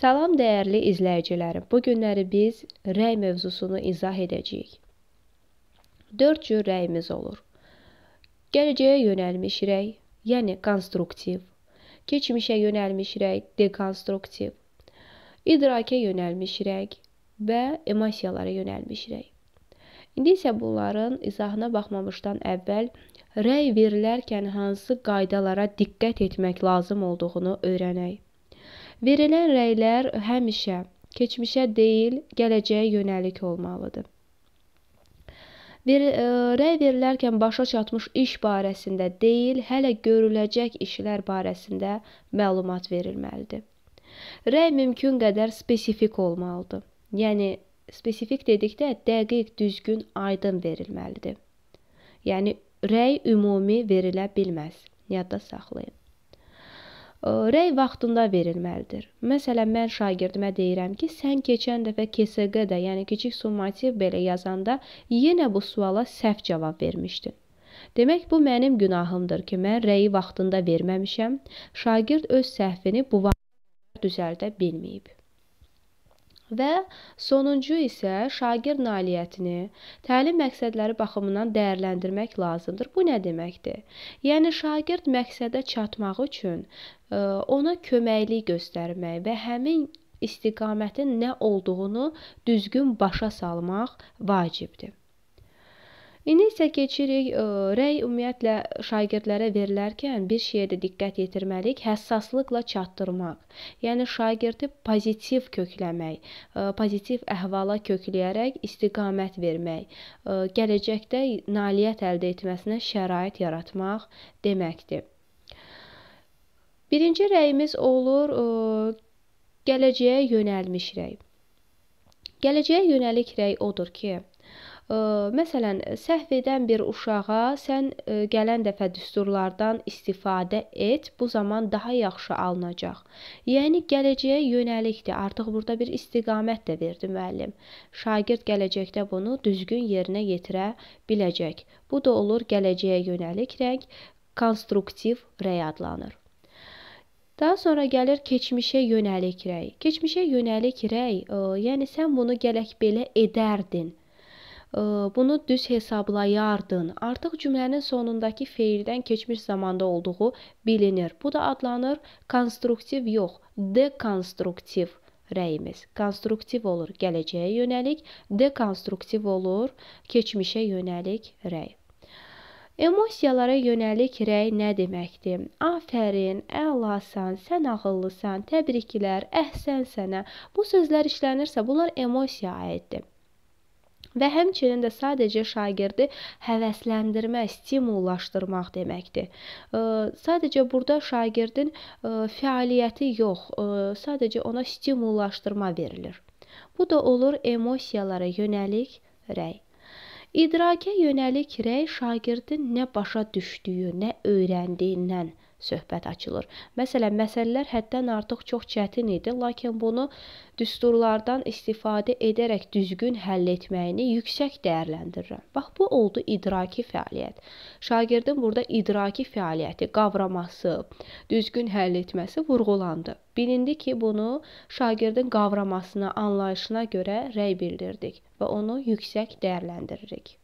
Salam dəyərli izləyicilərim. Bu günləri biz rəy mövzusunu izah edəcəyik. 4 cür rəyimiz olur. Gələcəyə yönəlmiş rəy, yəni konstruktiv. Keçmişə yönəlmiş rəy, dekonstruktiv. İdraka yönəlmiş rəy və emosiyalara yönəlmiş rəy. İndi isə bunların izahına baxmamışdan əvvəl rəy verilərkən hansı qaydalara diqqət etmək lazım olduğunu öyrənək. Verilən rəylər həmişə keçmişə deyil, gələcəyə yönəlik olmalıdır. Ver, ə, e, rəy verilərkən başa çatmış iş barəsində deyil, hələ görüləcək işlər barəsində məlumat verilməlidir. Rəy mümkün qədər spesifik olmalıdır. Yəni spesifik dedikdə dəqiq, düzgün, aydın verilməlidir. Yəni rəy ümumi verilə bilməz. Yadda saxlayın rəy vaxtında verilməlidir. Məsələn, mən şagirdimə deyirəm ki, sən keçən dəfə KSQ-də, yəni kiçik summativ belə yazanda yenə bu suala səhv cavab vermişdin. Demək bu mənim günahımdır ki, mən rəyi vaxtında verməmişəm. Şagird öz səhvini bu vaxt düzəldə bilməyib və sonuncu isə şagird nailiyyətini təlim məqsədləri baxımından dəyərləndirmək lazımdır. Bu nə deməkdir? Yəni şagird məqsədə çatmaq üçün e, ona köməklik göstərmək və həmin istiqamətin nə olduğunu düzgün başa salmaq vacibdir. İndi isə keçirik e, rəy ümumiyyətlə şagirdlərə verilərkən bir şeyə də diqqət yetirməliyik. Həssaslıqla çatdırmaq. Yəni şagirdi pozitiv kökləmək, e, pozitiv əhvala kökləyərək istiqamət vermək, e, gələcəkdə nailiyyət əldə etməsinə şərait yaratmaq deməkdir. Birinci rəyimiz olur gələcəyə yönəlmiş rəy. Gələcəyə yönəlik rəy odur ki, Məsələn, səhv edən bir uşağa sən e, gələn dəfə düsturlardan istifadə et, bu zaman daha yaxşı alınacaq. Yəni gələcəyə yönəlikdir. Artıq burada bir istiqamət də verdi müəllim. Şagird gələcəkdə bunu düzgün yerinə yetirə biləcək. Bu da olur gələcəyə yönəlik rəng konstruktiv rəy adlanır. Daha sonra gəlir keçmişə yönəlik rəy. Keçmişə yönəlik rəy, ə, e, yəni sən bunu gələk belə edərdin bunu düz hesablayardın. Artıq cümlənin sonundakı feildən keçmiş zamanda olduğu bilinir. Bu da adlanır konstruktiv yox, dekonstruktiv rəyimiz. Konstruktiv olur gələcəyə yönəlik, dekonstruktiv olur keçmişə yönəlik rəy. Emosiyalara yönəlik rəy nə deməkdir? Afərin, əlasan, sən ağıllısan, təbriklər, əhsən sənə. Bu sözlər işlənirsə, bunlar emosiyaya aiddir. Və həmçinin də sadəcə şagirdi həvəsləndirmək, stimullaşdırmaq deməkdir. E, sadəcə burada şagirdin e, fəaliyyəti yox, e, sadəcə ona stimullaşdırma verilir. Bu da olur emosiyalara yönəlik rəy. İdraka yönəlik rəy şagirdin nə başa düşdüyü, nə öyrəndiyindən söhbət açılır. Məsələn, məsələlər həddən artıq çox çətin idi, lakin bunu düsturlardan istifadə edərək düzgün həll etməyini yüksək dəyərləndirirəm. Bax bu oldu idraki fəaliyyət. Şagirdin burada idraki fəaliyyəti, qavraması, düzgün həll etməsi vurğulandı. Bilindi ki, bunu şagirdin qavramasına, anlayışına görə rəy bildirdik və onu yüksək dəyərləndiririk.